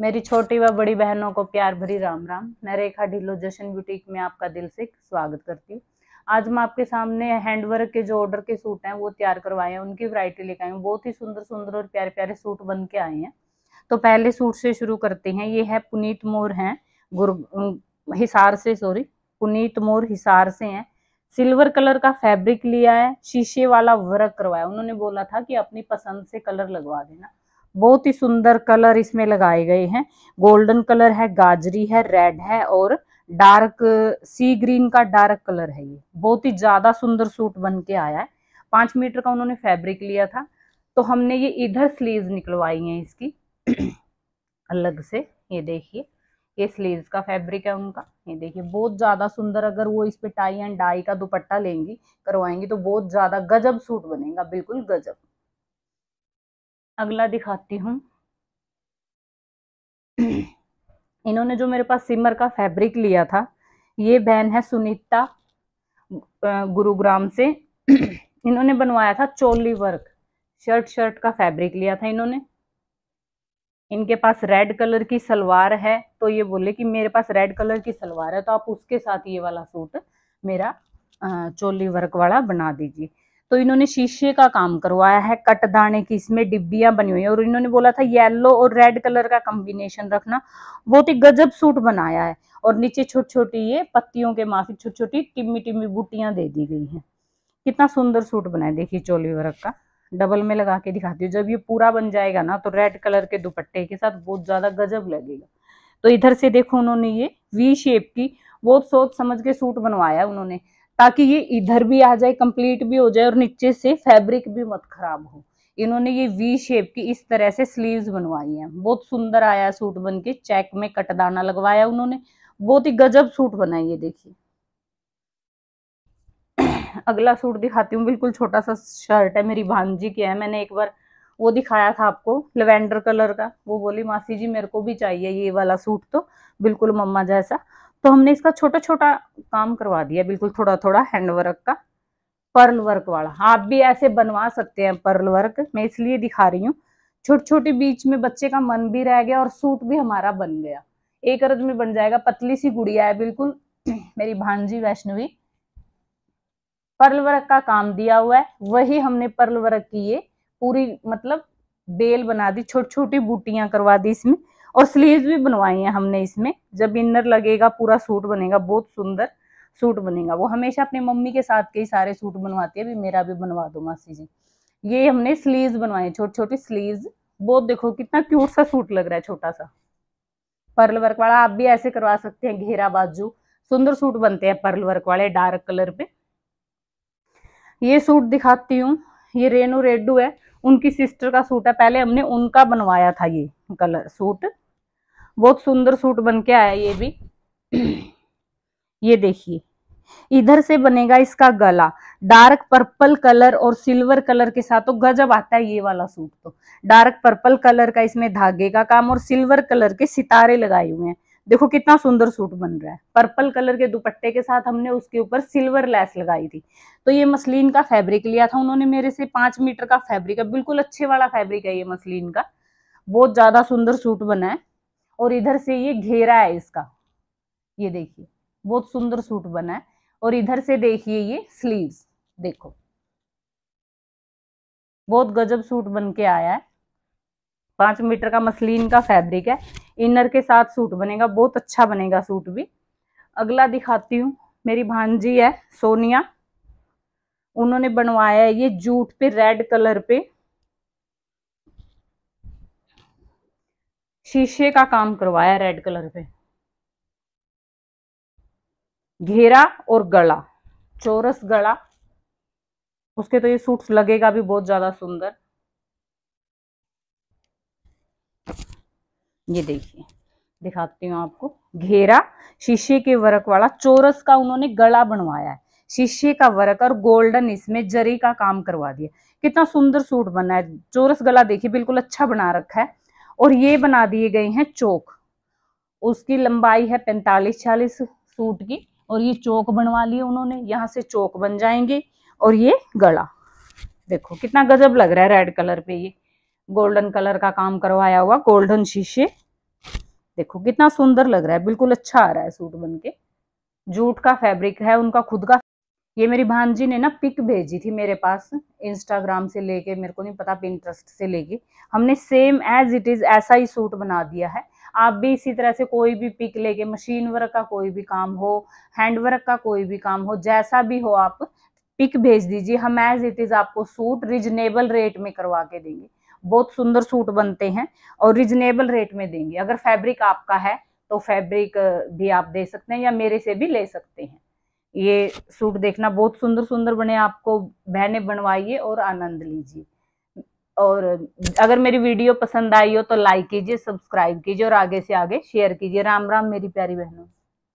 मेरी छोटी व बड़ी बहनों को प्यार भरी राम राम मैं रेखा ढिल्लो जशन बुटीक में आपका दिल से स्वागत करती हूँ आज मैं आपके सामने हैंडवर्क के जो ऑर्डर के सूट हैं वो तैयार करवाए हैं उनकी वरायटी लेकर आए हूँ बहुत ही सुंदर सुंदर और प्यारे प्यारे सूट बन के आए हैं तो पहले सूट से शुरू करते हैं ये है पुनीत मोर है गुर हिसार से सॉरी पुनीत मोर हिसार से है सिल्वर कलर का फैब्रिक लिया है शीशे वाला वर्क करवाया उन्होंने बोला था कि अपनी पसंद से कलर लगवा देना बहुत ही सुंदर कलर इसमें लगाए गए हैं गोल्डन कलर है गाजरी है रेड है और डार्क सी ग्रीन का डार्क कलर है ये बहुत ही ज़्यादा सुंदर सूट बन के आया है पांच मीटर का उन्होंने फैब्रिक लिया था तो हमने ये इधर स्लीव निकलवाई है इसकी अलग से ये देखिए ये स्लीव का फैब्रिक है उनका ये देखिए बहुत ज़्यादा सुंदर अगर वो इस पे टाई एंड डाई का दुपट्टा लेंगी करवाएंगी तो बहुत ज़्यादा गजब सूट बनेगा बिल्कुल गजब अगला दिखाती हूँ इन्होंने जो मेरे पास सिमर का फैब्रिक लिया था ये बहन है सुनीता गुरुग्राम से इन्होंने बनवाया था चोली वर्क शर्ट शर्ट का फैब्रिक लिया था इन्होंने इनके पास रेड कलर की सलवार है तो ये बोले कि मेरे पास रेड कलर की सलवार है तो आप उसके साथ ये वाला सूट मेरा चोली वर्क वाला बना दीजिए तो इन्होंने शीशे का काम करवाया है कट दाने की इसमें डिब्बियां बनी हुई है और इन्होंने बोला था येलो और रेड कलर का कॉम्बिनेशन रखना बहुत ही गजब सूट बनाया है और नीचे छोटी छोटी ये पत्तियों के माफी छोटी छोटी टिम्मी टिम्मी बूटियां दे दी गई हैं कितना सुंदर सूट बनाया देखिए चोली वर्क का डबल में लगा के दिखाती हूँ जब ये पूरा बन जाएगा ना तो रेड कलर के दुपट्टे के साथ बहुत ज़्यादा गजब लगेगा तो इधर से देखो उन्होंने ये वी शेप की बहुत सोच समझ के सूट बनवाया उन्होंने ताकि ये इधर भी आ जाए कंप्लीट भी हो जाए और नीचे से फैब्रिक भी मत खराब हो इन्होंने ये वी शेप की इस तरह से स्लीव्स बनवाई हैं बहुत सुंदर आया सूट बन के चेक में कटदाना लगवाया उन्होंने बहुत ही गजब सूट बनाई है देखिए अगला सूट दिखाती हूँ बिल्कुल छोटा सा शर्ट है मेरी भांजी की है मैंने एक बार वो दिखाया था आपको लेवेंडर कलर का वो बोली मासी जी मेरे को भी चाहिए ये वाला सूट तो बिल्कुल मम्मा जैसा तो हमने इसका छोटा छोटा काम करवा दिया बिल्कुल थोड़ा थोड़ा हैंड वर्क का पर्ल वर्क वाला आप भी ऐसे बनवा सकते हैं पर्ल वर्क मैं इसलिए दिखा रही हूँ छोटे छोटे बीच में बच्चे का मन भी रह गया और सूट भी हमारा बन गया एक अर्ध में बन जाएगा पतली सी गुड़िया है बिल्कुल मेरी भांजी वैष्णवी पर्ल वर्क का काम दिया हुआ है वही हमने पर्ल वर्क की ये पूरी मतलब बेल बना दी छोटी छोटी बूटियां करवा दी इसमें और स्लीव्स भी बनवाई हैं हमने इसमें जब इनर लगेगा पूरा सूट बनेगा बहुत सुंदर सूट बनेगा वो हमेशा अपनी मम्मी के साथ के ही सारे सूट बनवाती है अभी मेरा भी बनवा दो मासी जी ये हमने स्लीव्स बनवाए छोटी छोटी स्लीव्स बहुत देखो कितना क्यूट सा सूट लग रहा है छोटा सा पर्ल वर्क वाला आप भी ऐसे करवा सकते हैं घेरा बाजू सुंदर सूट बनते हैं पर्ल वर्क वाले डार्क कलर पे ये सूट दिखाती हूँ ये रेनू रेडू है उनकी सिस्टर का सूट है पहले हमने उनका बनवाया था ये कलर सूट बहुत सुंदर सूट बन के आया ये भी ये देखिए इधर से बनेगा इसका गला डार्क पर्पल कलर और सिल्वर कलर के साथ तो गजब आता है ये वाला सूट तो डार्क पर्पल कलर का इसमें धागे का काम और सिल्वर कलर के सितारे लगाए हुए हैं देखो कितना सुंदर सूट बन रहा है पर्पल कलर के दुपट्टे के साथ हमने उसके ऊपर सिल्वर लैस लगाई थी तो ये मसलिन का फैब्रिक लिया था उन्होंने मेरे से पांच मीटर का फैब्रिक है बिल्कुल अच्छे वाला फैब्रिक है ये मसलिन का बहुत ज्यादा सुंदर सूट बना है और इधर से ये घेरा है इसका ये देखिए बहुत सुंदर सूट बना है और इधर से देखिए ये स्लीव्स देखो बहुत गजब सूट बन के आया है पांच मीटर का मसलिन का फैब्रिक है इनर के साथ सूट बनेगा बहुत अच्छा बनेगा सूट भी अगला दिखाती हूँ मेरी भांजी है सोनिया उन्होंने बनवाया है ये जूट पे रेड कलर पे शीशे का काम करवाया रेड कलर पे घेरा और गला चौरस गला उसके तो ये सूट लगेगा भी बहुत ज्यादा सुंदर ये देखिए दिखाती हूँ आपको घेरा शीशे के वर्क वाला चौरस का उन्होंने गला बनवाया है शीशे का वर्क और गोल्डन इसमें जरी का काम करवा दिया कितना सुंदर सूट बना है चौरस गला देखिए बिल्कुल अच्छा बना रखा है और ये बना दिए गए हैं चौक उसकी लंबाई है पैंतालीस चालीस सूट की और ये चौक बनवा लिए उन्होंने यहाँ से चौक बन जाएंगे और ये गला देखो कितना गजब लग रहा है रेड कलर पे ये गोल्डन कलर का काम करवाया हुआ गोल्डन शीशे देखो कितना सुंदर लग रहा है बिल्कुल अच्छा आ रहा है सूट बन के जूट का फैब्रिक है उनका खुद का ये मेरी भांजी ने ना पिक भेजी थी मेरे पास इंस्टाग्राम से लेके मेरे को नहीं पता पिंट्रस्ट से लेके हमने सेम एज इट इज़ ऐसा ही सूट बना दिया है आप भी इसी तरह से कोई भी पिक लेके मशीन वर्क का कोई भी काम हो हैंड वर्क का कोई भी काम हो जैसा भी हो आप पिक भेज दीजिए हम एज इट इज़ आपको सूट रिजनेबल रेट में करवा के देंगे बहुत सुंदर सूट बनते हैं और रिजनेबल रेट में देंगे अगर फैब्रिक आपका है तो फैब्रिक भी आप दे सकते हैं या मेरे से भी ले सकते हैं ये सूट देखना बहुत सुंदर सुंदर बने आपको बहने बनवाइए और आनंद लीजिए और अगर मेरी वीडियो पसंद आई हो तो लाइक कीजिए सब्सक्राइब कीजिए और आगे से आगे शेयर कीजिए राम राम मेरी प्यारी बहनों